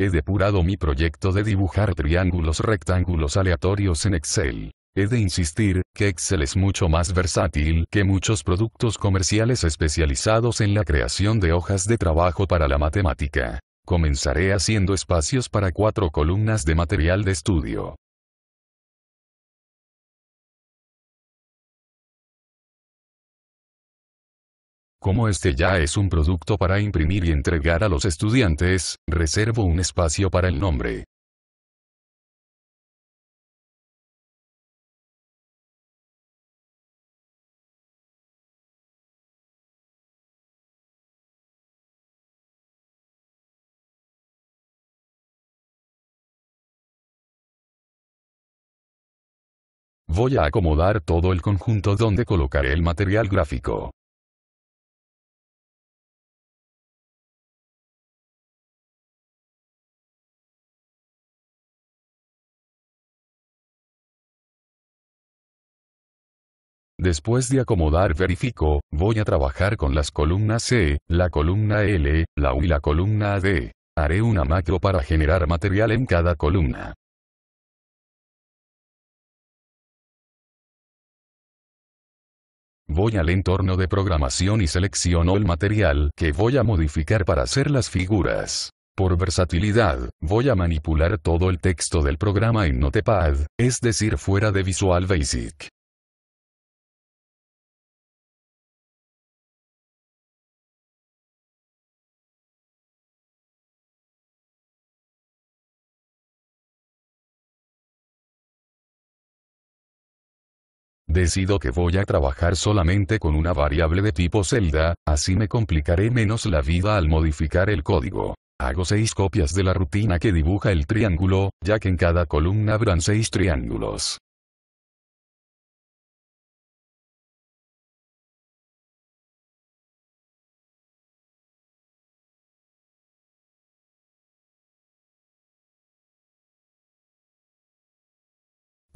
He depurado mi proyecto de dibujar triángulos rectángulos aleatorios en Excel. He de insistir, que Excel es mucho más versátil que muchos productos comerciales especializados en la creación de hojas de trabajo para la matemática. Comenzaré haciendo espacios para cuatro columnas de material de estudio. Como este ya es un producto para imprimir y entregar a los estudiantes, reservo un espacio para el nombre. Voy a acomodar todo el conjunto donde colocaré el material gráfico. Después de acomodar verifico, voy a trabajar con las columnas C, e, la columna L, la U y la columna D. Haré una macro para generar material en cada columna. Voy al entorno de programación y selecciono el material que voy a modificar para hacer las figuras. Por versatilidad, voy a manipular todo el texto del programa en Notepad, es decir fuera de Visual Basic. Decido que voy a trabajar solamente con una variable de tipo celda, así me complicaré menos la vida al modificar el código. Hago seis copias de la rutina que dibuja el triángulo, ya que en cada columna habrán seis triángulos.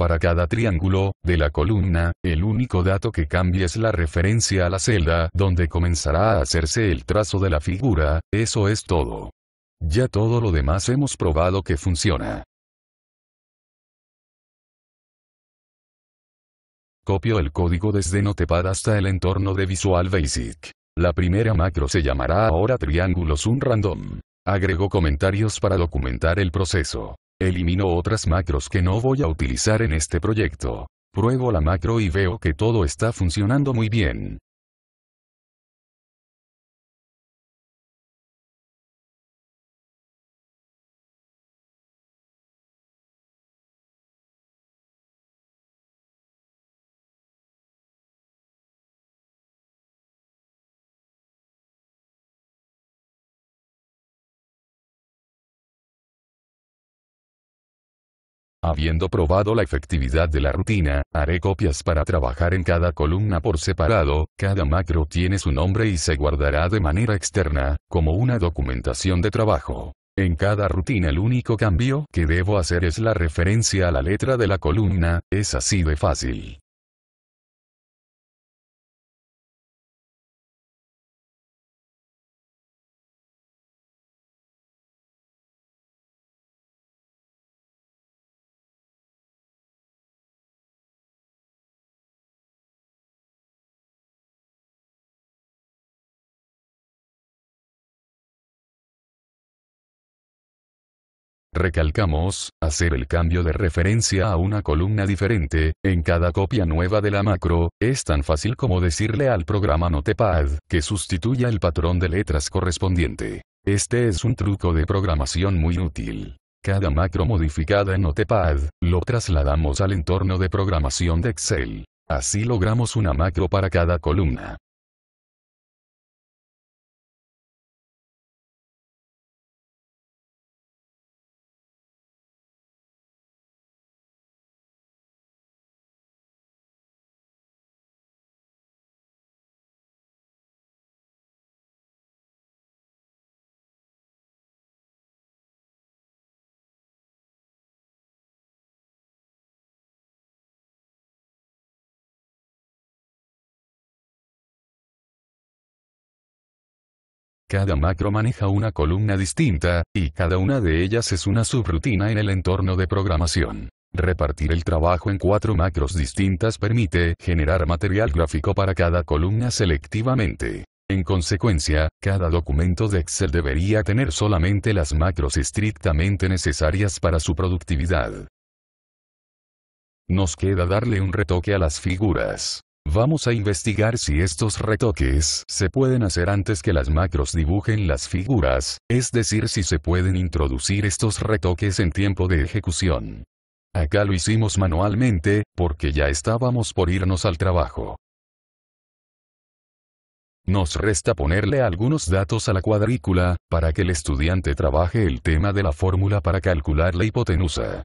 para cada triángulo, de la columna, el único dato que cambia es la referencia a la celda donde comenzará a hacerse el trazo de la figura, eso es todo. Ya todo lo demás hemos probado que funciona. Copio el código desde Notepad hasta el entorno de Visual Basic. La primera macro se llamará ahora triángulos un random. Agrego comentarios para documentar el proceso. Elimino otras macros que no voy a utilizar en este proyecto. Pruebo la macro y veo que todo está funcionando muy bien. Habiendo probado la efectividad de la rutina, haré copias para trabajar en cada columna por separado, cada macro tiene su nombre y se guardará de manera externa, como una documentación de trabajo. En cada rutina el único cambio que debo hacer es la referencia a la letra de la columna, es así de fácil. Recalcamos, hacer el cambio de referencia a una columna diferente, en cada copia nueva de la macro, es tan fácil como decirle al programa Notepad, que sustituya el patrón de letras correspondiente. Este es un truco de programación muy útil. Cada macro modificada en Notepad, lo trasladamos al entorno de programación de Excel. Así logramos una macro para cada columna. Cada macro maneja una columna distinta, y cada una de ellas es una subrutina en el entorno de programación. Repartir el trabajo en cuatro macros distintas permite generar material gráfico para cada columna selectivamente. En consecuencia, cada documento de Excel debería tener solamente las macros estrictamente necesarias para su productividad. Nos queda darle un retoque a las figuras. Vamos a investigar si estos retoques se pueden hacer antes que las macros dibujen las figuras, es decir si se pueden introducir estos retoques en tiempo de ejecución. Acá lo hicimos manualmente, porque ya estábamos por irnos al trabajo. Nos resta ponerle algunos datos a la cuadrícula, para que el estudiante trabaje el tema de la fórmula para calcular la hipotenusa.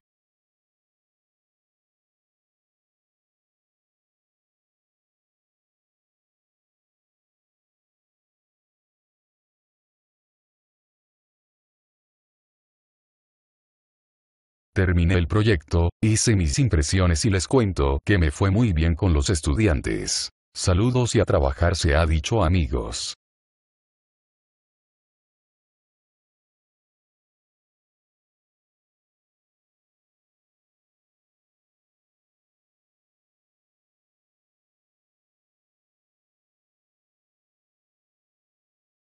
Terminé el proyecto, hice mis impresiones y les cuento que me fue muy bien con los estudiantes. Saludos y a trabajar se ha dicho amigos.